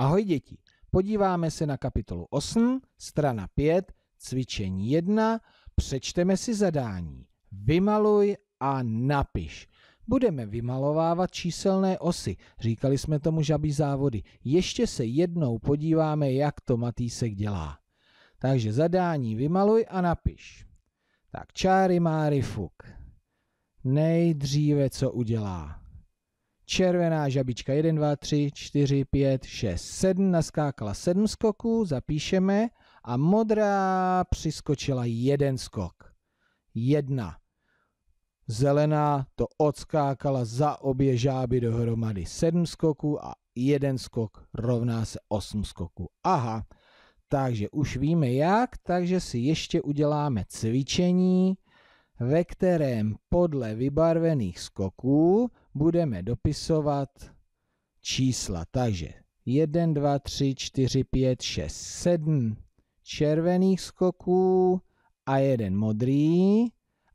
Ahoj děti, podíváme se na kapitolu 8, strana 5, cvičení 1, přečteme si zadání. Vymaluj a napiš. Budeme vymalovávat číselné osy, říkali jsme tomu žabí závody. Ještě se jednou podíváme, jak to Matýsek dělá. Takže zadání vymaluj a napiš. Tak čáry máry fuk. Nejdříve co udělá? Červená žabička 1, 2, 3, 4, 5, 6, 7, naskákala 7 skoků, zapíšeme a modrá přiskočila jeden skok. Jedna. Zelená to odskákala za obě žáby dohromady. Sedm skoků a jeden skok rovná se osm skoků. Aha, takže už víme jak, takže si ještě uděláme cvičení ve kterém podle vybarvených skoků budeme dopisovat čísla. Takže 1, 2, 3, 4, 5, 6, 7 červených skoků a jeden modrý.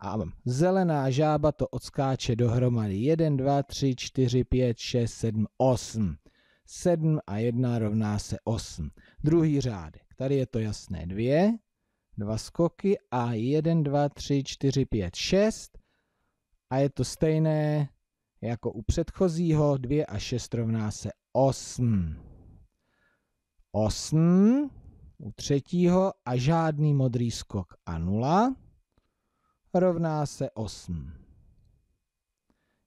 A zelená žába to odskáče dohromady. 1, 2, 3, 4, 5, 6, 7, 8. 7 a 1 rovná se 8. Druhý řádek. Tady je to jasné 2, dva skoky a 1, 2, 3, 4, 5, 6 a je to stejné jako u předchozího, 2 a 6 rovná se 8. 8 u třetího a žádný modrý skok a 0 rovná se 8.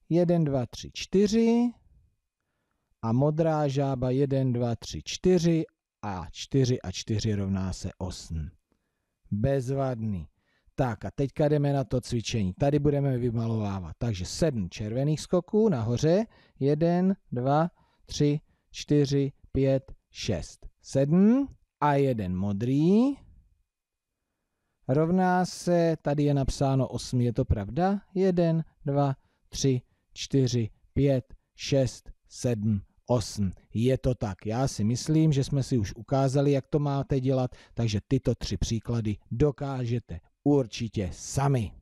1, 2, 3, 4 a modrá žába 1, 2, 3, 4 a 4 a 4 rovná se 8 bezvadný. Tak a teďka jdeme na to cvičení. Tady budeme vymalovávat. Takže sedm červených skoků nahoře. Jeden, dva, tři, čtyři, pět, šest. Sedm a jeden modrý. Rovná se, tady je napsáno osm, je to pravda? Jeden, dva, tři, čtyři, pět, šest, sedm, 8. Je to tak. Já si myslím, že jsme si už ukázali, jak to máte dělat, takže tyto tři příklady dokážete určitě sami.